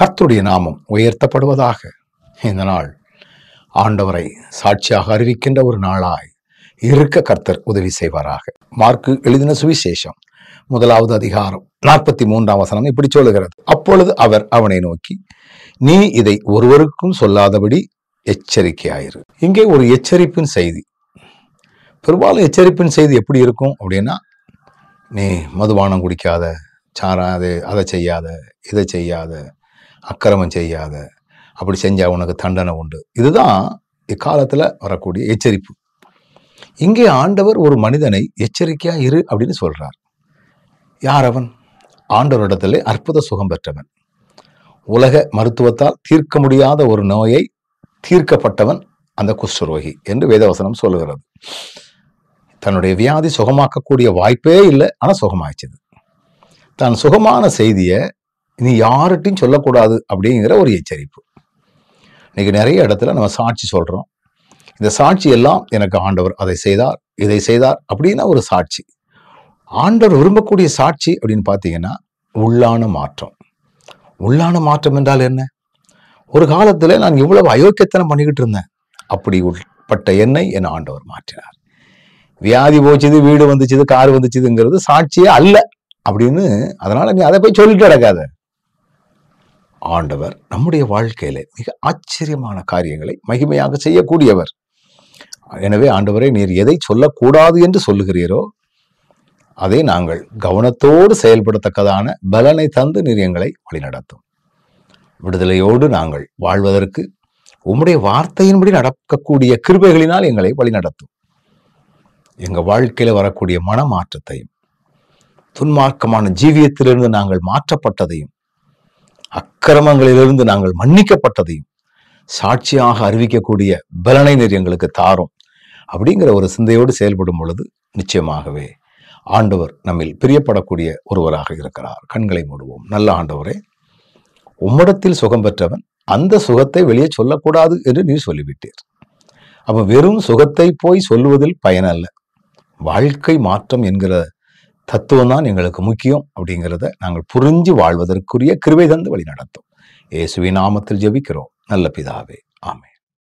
கர்த்துடைய நாமம் உயர்த்தப்படுவதாக இந்த நாள் ஆண்டவரை சாட்சியாக அறிவிக்கின்ற ஒரு நாளாய் இருக்க கர்த்தர் உதவி செய்வாராக மார்க்கு எழுதின சுவிசேஷம் முதலாவது அதிகாரம் நாற்பத்தி மூன்றாம் வசனம் இப்படி சொல்லுகிறது அப்பொழுது அவர் அவனை நோக்கி நீ இதை ஒருவருக்கும் சொல்லாதபடி எச்சரிக்கையாயிரு இங்கே ஒரு எச்சரிப்பின் செய்தி பெரும்பாலும் எச்சரிப்பின் செய்தி எப்படி இருக்கும் அப்படின்னா நீ மதுபானம் குடிக்காத சாராது அதை செய்யாத இதை செய்யாத அக்கிரமம் செய்யாத அப்படி செஞ்சால் உனக்கு தண்டனை உண்டு இதுதான் இக்காலத்தில் வரக்கூடிய எச்சரிப்பு இங்கே ஆண்டவர் ஒரு மனிதனை எச்சரிக்கையாக இரு அப்படின்னு சொல்கிறார் யார் அவன் ஆண்டவரிடத்திலே அற்புத சுகம் பெற்றவன் உலக மருத்துவத்தால் தீர்க்க முடியாத ஒரு நோயை தீர்க்கப்பட்டவன் அந்த குஷ்டரோகி என்று வேதவசனம் சொல்லுகிறது தன்னுடைய வியாதி சுகமாக்கக்கூடிய வாய்ப்பே இல்லை ஆனால் சுகமாயிச்சது தான் சுகமான செய்தியை இது யார்கிட்டையும் சொல்லக்கூடாது அப்படிங்கிற ஒரு எச்சரிப்பு இன்றைக்கி நிறைய இடத்துல நம்ம சாட்சி சொல்கிறோம் இந்த சாட்சி எல்லாம் எனக்கு ஆண்டவர் அதை செய்தார் இதை செய்தார் அப்படின்னா ஒரு சாட்சி ஆண்டவர் விரும்பக்கூடிய சாட்சி அப்படின்னு பார்த்தீங்கன்னா உள்ளான மாற்றம் உள்ளான மாற்றம் என்றால் என்ன ஒரு காலத்தில் நான் இவ்வளவு அயோக்கியத்தனம் பண்ணிக்கிட்டு இருந்தேன் அப்படி உட்பட்ட என்னை என் ஆண்டவர் மாற்றினார் வியாதி போச்சுது வீடு வந்துச்சுது கார் வந்துச்சுதுங்கிறது சாட்சியே அல்ல அப்படின்னு அதனால நீ அதை போய் சொல்லிட்டு கிடக்காத ஆண்டவர் நம்முடைய வாழ்க்கையில மிக ஆச்சரியமான காரியங்களை மகிமையாக செய்யக்கூடியவர் எனவே ஆண்டவரை நீர் எதை சொல்லக்கூடாது என்று சொல்லுகிறீரோ அதை நாங்கள் கவனத்தோடு செயல்படத்தக்கதான பலனை தந்து நீர் எங்களை வழிநடத்தும் விடுதலையோடு நாங்கள் வாழ்வதற்கு உம்முடைய வார்த்தையின்படி நடக்கக்கூடிய கிருபைகளினால் எங்களை வழிநடத்தும் எங்கள் வாழ்க்கையில் வரக்கூடிய மனமாற்றத்தையும் துன்மார்க்கமான ஜீவியத்திலிருந்து நாங்கள் மாற்றப்பட்டதையும் அக்கிரமங்களிலிருந்து நாங்கள் மன்னிக்கப்பட்டதையும் சாட்சியாக அறிவிக்கக்கூடிய பலனை நீர் எங்களுக்கு தாரும் அப்படிங்கிற ஒரு சிந்தையோடு செயல்படும் பொழுது நிச்சயமாகவே ஆண்டவர் நம்மில் பிரியப்படக்கூடிய ஒருவராக இருக்கிறார் கண்களை மூடுவோம் நல்ல ஆண்டவரே உம்மிடத்தில் சுகம் பெற்றவன் அந்த சுகத்தை வெளியே சொல்லக்கூடாது என்று நீர் சொல்லிவிட்டீர் அப்போ வெறும் சுகத்தை போய் சொல்லுவதில் பயனல்ல வாழ்க்கை மாற்றம் என்கிற தத்துவம் தான் எங்களுக்கு முக்கியம் அப்படிங்கிறத நாங்கள் புரிஞ்சு வாழ்வதற்குரிய கிருவை தந்து வழி நடத்தும் இயேசுவின் நாமத்தில் ஜபிக்கிறோம் நல்ல பிதாவே ஆமே